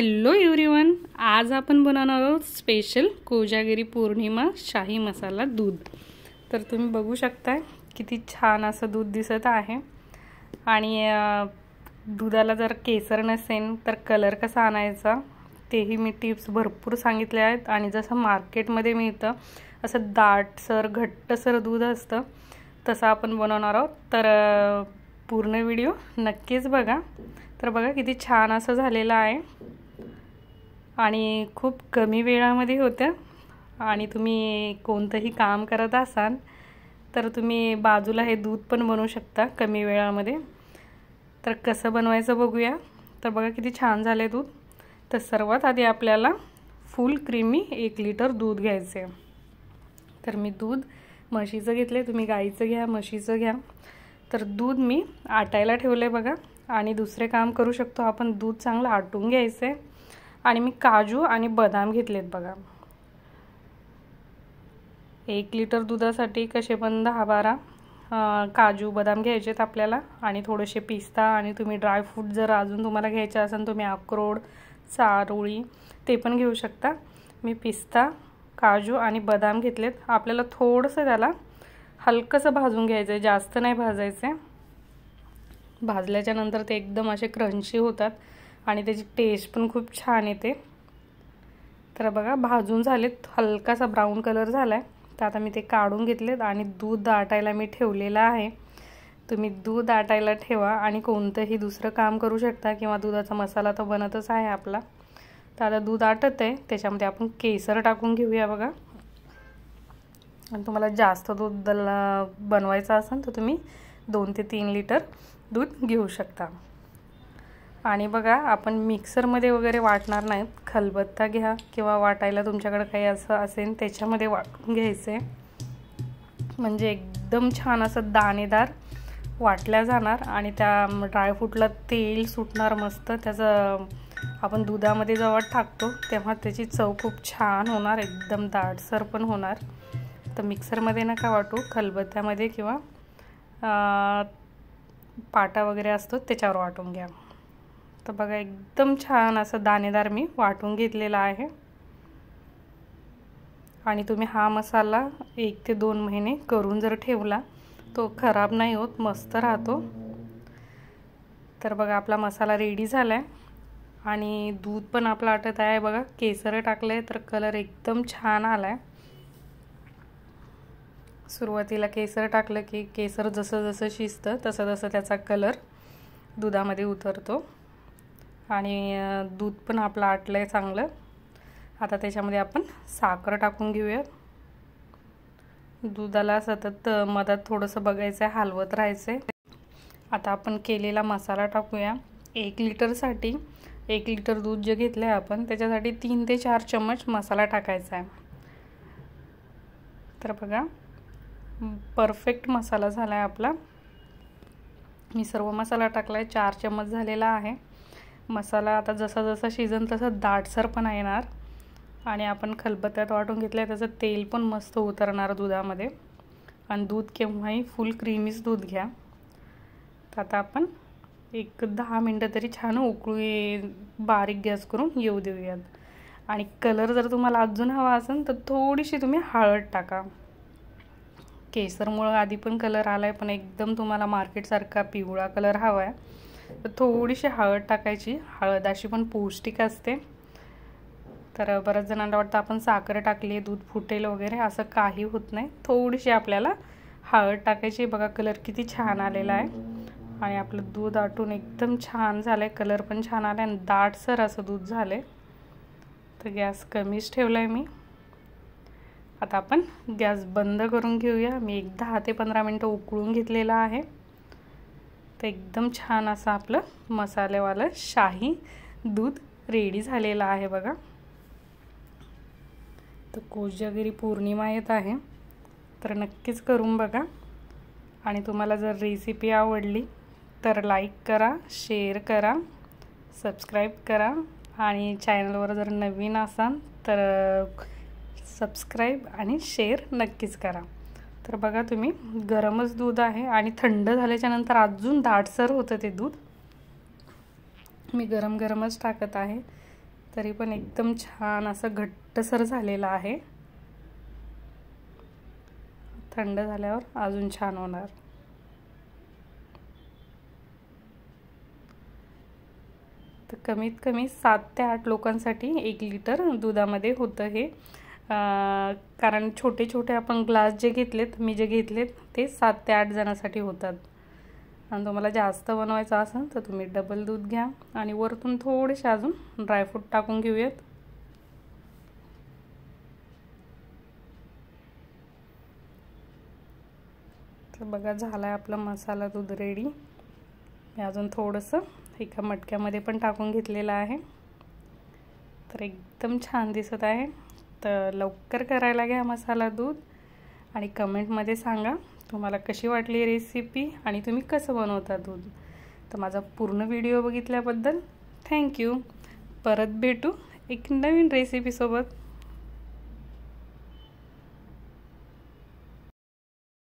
hello everyone आज आपण बनवणार आहोत स्पेशल कोजागिरी पौर्णिमा शाही मसाला दूध तर तुम्ही बघू शकता किती छान असं दूध दिसत आहे आणि दुधाला जर केसर नसेल तर कलर कसा आणायचा तेही मी टिप्स भरपूर सांगितले आहेत आणि जसं मार्केटमध्ये मिळतं असं दाटसर घट्टसर दूध असतं तसं आपण बनवणार आहोत तर पूर्ण व्हिडिओ नक्कीच बघा तर बघा किती छान असं झालेलं आहे आणि खूप कमी वेळामध्ये होतं आणि तुम्ही कोणतंही काम करत असाल तर तुम्ही बाजूला हे दूध पण बनवू शकता कमी वेळामध्ये तर कसं बनवायचं बघूया तर बघा किती छान झाले दूध तर सर्वात आधी आपल्याला फुल क्रीमी एक लिटर दूध आहे तर मी दूध म्हशीचं घेतलं तुम्ही गाईचं घ्या म्हशीचं घ्या तर दूध मी आटायला ठेवलं आहे बघा आणि दुसरे काम करू शकतो आपण दूध चांगलं आटून घ्यायचं आहे आणि मी काजू आणि बदाम घेतलेत बघा एक लिटर दुधासाठी कसे पण दहा बारा काजू बदाम घ्यायचेत आपल्याला आणि थोडेसे पिस्ता आणि तुम्ही ड्रायफ्रूट जर अजून तुम्हाला घ्यायचे असेल तुम्ही अक्रोड चारोळी ते पण घेऊ शकता मी पिस्ता काजू आणि बदाम घेतलेत आपल्याला थोडंसं त्याला हलकंसं भाजून घ्यायचं आहे जास्त नाही भाजायचं आहे भाजल्याच्यानंतर ते एकदम असे क्रंची होतात आणि त्याची टेस्ट पण खूप छान येते तर बघा भाजून झालेत हलकासा ब्राऊन कलर झाला आहे तर आता मी ते काढून घेतलेत आणि दूध दाटायला मी ठेवलेलं आहे तुम्ही दूध आटायला ठेवा आणि कोणतंही दुसरं काम करू शकता किंवा दुधाचा मसाला तर बनतच आहे आपला तर आता दूध आटत आहे त्याच्यामध्ये आपण केसर टाकून घेऊया बघा आणि तुम्हाला जास्त दूध बनवायचं असेल तर तुम्ही दोन ते तीन लिटर दूध घेऊ शकता आणि बघा आपण मिक्सरमध्ये वगैरे वाटणार नाहीत खलबत्ता घ्या किंवा वाटायला तुमच्याकडे काही असं असेल त्याच्यामध्ये वाटून घ्यायचं म्हणजे एकदम छान असं दाणेदार वाटल्या जाणार आणि त्या ड्रायफ्रूटला तेल सुटणार मस्त त्याचं आपण दुधामध्ये जवळ टाकतो तेव्हा त्याची चव खूप छान होणार एकदम दाटसर पण होणार तर मिक्सरमध्ये नका वाटू खलबत्त्यामध्ये किंवा पाटा वगैरे असतो त्याच्यावर वाटून घ्या तर बघा एकदम छान असं दाणेदार मी वाटून घेतलेला आहे आणि तुम्ही हा मसाला एक ते दोन महिने करून जर ठेवला तो खराब नाही होत मस्त राहतो तर बघा आपला मसाला रेडी झाला आहे आणि दूध पण आपलं आटत आहे बघा केसर टाकलं आहे तर कलर एकदम छान आला आहे सुरुवातीला केसर टाकलं की केसर जसं जसं शिजतं तसं तसं त्याचा कलर दुधामध्ये उतरतो आणि दूध पण आपलं आटलं आहे चांगलं आता त्याच्यामध्ये आपण साखर टाकून घेऊया दुधाला सतत मधात थोडंसं बघायचं आहे हलवत राहायचं आहे आता आपण केलेला मसाला टाकूया एक लिटरसाठी एक लिटर दूध जे घेतलं आहे आपण त्याच्यासाठी तीन ते चार चम्मच मसाला टाकायचा आहे तर बघा परफेक्ट मसाला झाला आहे आपला मी सर्व मसाला टाकला आहे चार चम्मच झालेला आहे मसाला आता जसा जसा शिजन तसं पण येणार आणि आपण खलबत्त्यात वाटून घेतलं आहे त्याचं तेल पण मस्त उतरणार दुधामध्ये आणि दूध केव्हाही फुल क्रीमीच दूध घ्या तर आता आपण एक दहा मिनटं तरी छान उकळू बारीक गॅस करून येऊ देऊयात आणि कलर जर तुम्हाला अजून हवा असेल तर थोडीशी तुम्ही हळद टाका केसरमुळं आधी पण कलर आला आहे पण एकदम तुम्हाला मार्केटसारखा पिवळा कलर हवा आहे तर थोडीशी हळद टाकायची हळद अशी पण पौष्टिक असते तर बऱ्याच जणांना वाटतं आपण साखर टाकली आहे दूध फुटेल वगैरे असं काही होत नाही थोडीशी आपल्याला हळद टाकायची बघा कलर किती छान आलेला आहे आणि आपलं दूध आटून एकदम छान झालं आहे कलर पण छान आला आणि दाटसर असं दूध झालं आहे तर गॅस कमीच ठेवला मी आता आपण गॅस बंद करून घेऊया मी एक दहा ते पंधरा मिनटं उकळून घेतलेला आहे तर एकदम छान असं आपलं मसालेवालं शाही दूध रेडी झालेलं आहे बघा तर कोजागिरी पौर्णिमा येत आहे तर नक्कीच करून बघा आणि तुम्हाला जर रेसिपी आवडली तर लाईक करा शेअर करा सबस्क्राईब करा आणि चॅनलवर जर नवीन असाल तर सबस्क्राईब आणि शेअर नक्कीच करा तर बघा तुम्ही गरमच दूध आहे आणि थंड झाल्याच्यानंतर अजून दाटसर होतं ते दूध मी गरम गरमच टाकत आहे तरी पण एकदम छान असं घट्टसर झालेलं आहे थंड झाल्यावर अजून छान होणार तर कमीत कमी सात ते आठ लोकांसाठी एक लिटर दुधामध्ये होतं हे कारण छोटे छोटे आपण ग्लास जे घेतलेत मी जे घेतलेत ते सात ते आठ जणांसाठी होतात आणि तुम्हाला जास्त बनवायचं असेल तर तुम्ही डबल दूध घ्या आणि वरतून थोडेसे अजून ड्रायफ्रूट टाकून घेऊयात तर बघा झालं आहे आपला मसाला दूध रेडी मी अजून थोडंसं एका मटक्यामध्ये पण टाकून घेतलेलं आहे तर एकदम छान दिसत आहे तर लवकर करायला घ्या मसाला दूध आणि कमेंटमध्ये सांगा तुम्हाला कशी वाटली रेसिपी आणि तुम्ही कसं बनवता दूध तर माझा पूर्ण व्हिडिओ बघितल्याबद्दल थँक्यू परत भेटू एक नवीन रेसिपीसोबत